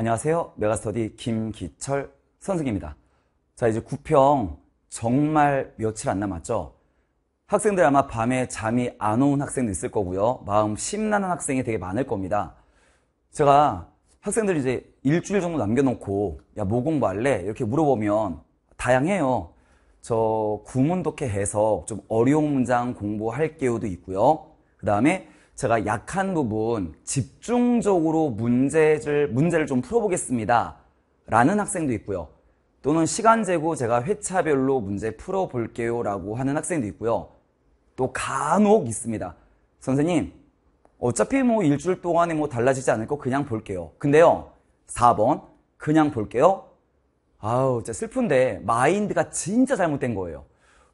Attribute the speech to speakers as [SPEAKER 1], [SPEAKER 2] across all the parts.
[SPEAKER 1] 안녕하세요. 메가스터디 김기철 선생입니다. 자, 이제 9평 정말 며칠 안 남았죠? 학생들 아마 밤에 잠이 안 오는 학생도 있을 거고요. 마음 심란한 학생이 되게 많을 겁니다. 제가 학생들 이제 일주일 정도 남겨놓고, 야, 뭐 공부할래? 이렇게 물어보면 다양해요. 저 구문독해 해서 좀 어려운 문장 공부할 게요도 있고요. 그 다음에 제가 약한 부분 집중적으로 문제를, 문제를 좀 풀어보겠습니다. 라는 학생도 있고요. 또는 시간 재고 제가 회차별로 문제 풀어볼게요 라고 하는 학생도 있고요. 또 간혹 있습니다. 선생님, 어차피 뭐 일주일 동안에 뭐 달라지지 않을 거 그냥 볼게요. 근데요, 4번, 그냥 볼게요. 아우, 진짜 슬픈데, 마인드가 진짜 잘못된 거예요.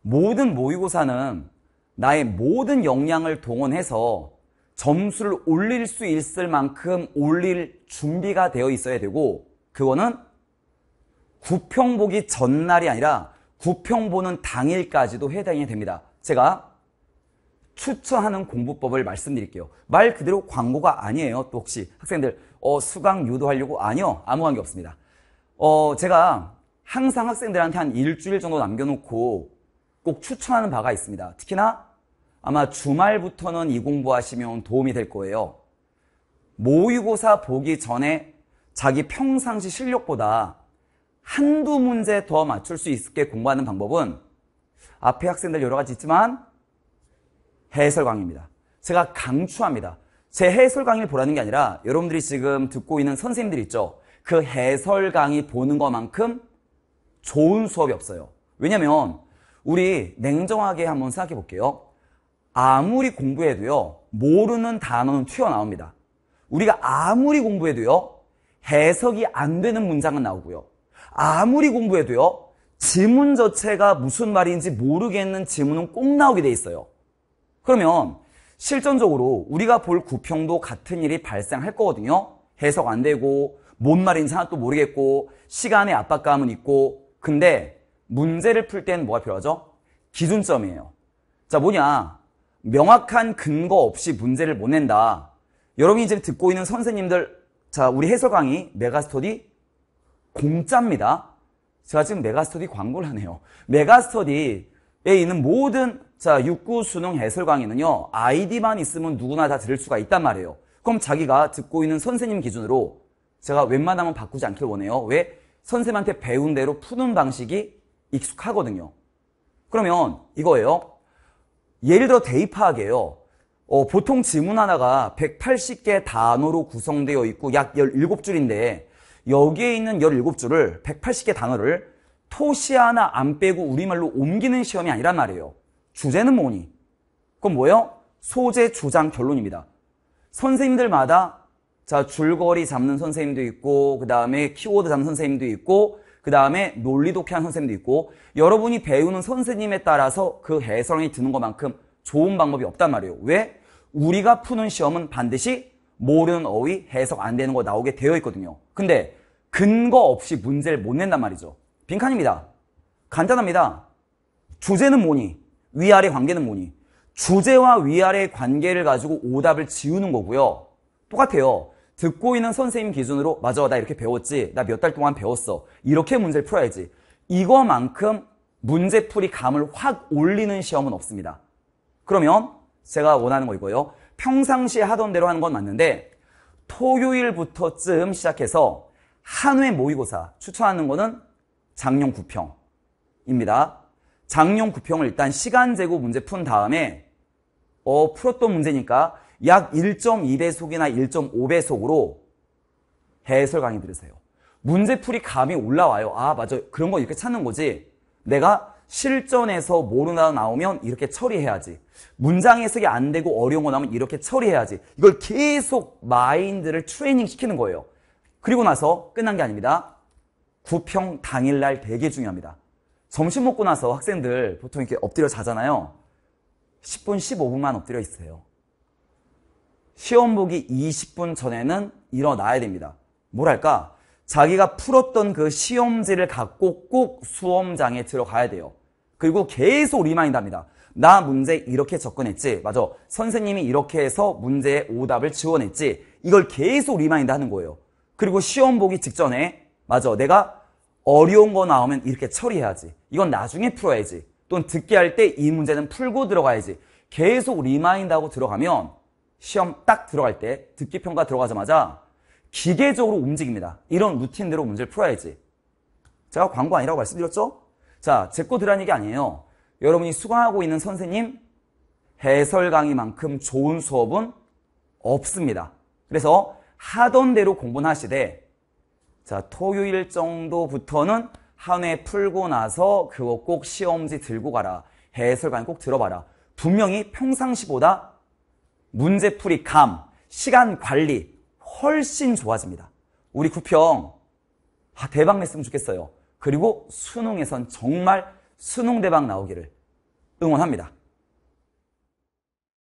[SPEAKER 1] 모든 모의고사는 나의 모든 역량을 동원해서 점수를 올릴 수 있을 만큼 올릴 준비가 되어 있어야 되고 그거는 구평 보기 전날이 아니라 구평 보는 당일까지도 해당이 됩니다. 제가 추천하는 공부법을 말씀드릴게요. 말 그대로 광고가 아니에요. 또 혹시 학생들 어, 수강 유도하려고 아니요. 아무 관계 없습니다. 어, 제가 항상 학생들한테 한 일주일 정도 남겨놓고 꼭 추천하는 바가 있습니다. 특히나 아마 주말부터는 이 공부하시면 도움이 될 거예요. 모의고사 보기 전에 자기 평상시 실력보다 한두 문제 더 맞출 수 있게 공부하는 방법은 앞에 학생들 여러 가지 있지만 해설 강의입니다. 제가 강추합니다. 제 해설 강의를 보라는 게 아니라 여러분들이 지금 듣고 있는 선생님들 있죠. 그 해설 강의 보는 것만큼 좋은 수업이 없어요. 왜냐면 우리 냉정하게 한번 생각해 볼게요. 아무리 공부해도요, 모르는 단어는 튀어나옵니다. 우리가 아무리 공부해도요, 해석이 안 되는 문장은 나오고요. 아무리 공부해도요, 지문 자체가 무슨 말인지 모르겠는 지문은 꼭 나오게 돼 있어요. 그러면 실전적으로 우리가 볼 구평도 같은 일이 발생할 거거든요. 해석 안 되고, 뭔 말인지 하나도 모르겠고, 시간의 압박감은 있고, 근데 문제를 풀 때는 뭐가 필요하죠? 기준점이에요. 자, 뭐냐. 명확한 근거 없이 문제를 못 낸다. 여러분이 지금 듣고 있는 선생님들, 자, 우리 해설 강의 메가스터디 공짜입니다. 제가 지금 메가스터디 광고를 하네요. 메가스터디에 있는 모든 자, 육구 수능 해설 강의는요, 아이디만 있으면 누구나 다 들을 수가 있단 말이에요. 그럼 자기가 듣고 있는 선생님 기준으로 제가 웬만하면 바꾸지 않길 원해요. 왜? 선생님한테 배운 대로 푸는 방식이 익숙하거든요. 그러면 이거예요. 예를 들어 대입학이에요. 어, 보통 지문 하나가 180개 단어로 구성되어 있고 약 17줄인데 여기에 있는 17줄을 180개 단어를 토시 하나 안 빼고 우리말로 옮기는 시험이 아니란 말이에요. 주제는 뭐니? 그건 뭐예요? 소재, 주장, 결론입니다. 선생님들마다 자 줄거리 잡는 선생님도 있고 그 다음에 키워드 잡는 선생님도 있고 그 다음에 논리독해 한 선생님도 있고 여러분이 배우는 선생님에 따라서 그 해설이 드는 것만큼 좋은 방법이 없단 말이에요. 왜? 우리가 푸는 시험은 반드시 모르는 어휘, 해석 안 되는 거 나오게 되어 있거든요. 근데 근거 없이 문제를 못 낸단 말이죠. 빈칸입니다. 간단합니다. 주제는 뭐니? 위아래 관계는 뭐니? 주제와 위아래의 관계를 가지고 오답을 지우는 거고요. 똑같아요. 듣고 있는 선생님 기준으로 맞아 나 이렇게 배웠지 나 몇 달 동안 배웠어 이렇게 문제를 풀어야지 이거만큼 문제풀이 감을 확 올리는 시험은 없습니다 그러면 제가 원하는 거이거요 평상시에 하던 대로 하는 건 맞는데 토요일부터쯤 시작해서 한회 모의고사 추천하는 거는 작년 9평입니다 작년 9평을 일단 시간 재고 문제 푼 다음에 어 풀었던 문제니까 약 1.2배속이나 1.5배속으로 해설 강의 들으세요. 문제풀이 감이 올라와요. 아, 맞아. 그런 거 이렇게 찾는 거지. 내가 실전에서 모르나 나오면 이렇게 처리해야지. 문장 해석이 안 되고 어려운 거 나오면 이렇게 처리해야지. 이걸 계속 마인드를 트레이닝 시키는 거예요. 그리고 나서 끝난 게 아닙니다. 구평 당일날 되게 중요합니다. 점심 먹고 나서 학생들 보통 이렇게 엎드려 자잖아요. 10분, 15분만 엎드려 있어요. 시험 보기 20분 전에는 일어나야 됩니다. 뭐랄까? 자기가 풀었던 그 시험지를 갖고 꼭 수험장에 들어가야 돼요. 그리고 계속 리마인드 합니다. 나 문제 이렇게 접근했지. 맞아. 선생님이 이렇게 해서 문제의 오답을 지원했지. 이걸 계속 리마인드 하는 거예요. 그리고 시험 보기 직전에 맞아. 내가 어려운 거 나오면 이렇게 처리해야지. 이건 나중에 풀어야지. 또는 듣게 할 때 이 문제는 풀고 들어가야지. 계속 리마인드하고 들어가면 시험 딱 들어갈 때 듣기 평가 들어가자마자 기계적으로 움직입니다. 이런 루틴대로 문제를 풀어야지. 제가 광고 아니라고 말씀드렸죠? 자, 제거 들으라는 얘기 아니에요. 여러분이 수강하고 있는 선생님 해설 강의만큼 좋은 수업은 없습니다. 그래서 하던 대로 공부는 하시되 자, 토요일 정도부터는 한회 풀고 나서 그거 꼭 시험지 들고 가라. 해설 강의 꼭 들어봐라. 분명히 평상시보다 문제풀이 감, 시간 관리 훨씬 좋아집니다. 우리 구평 아, 대박 냈으면 좋겠어요. 그리고 수능에선 정말 수능 대박 나오기를 응원합니다.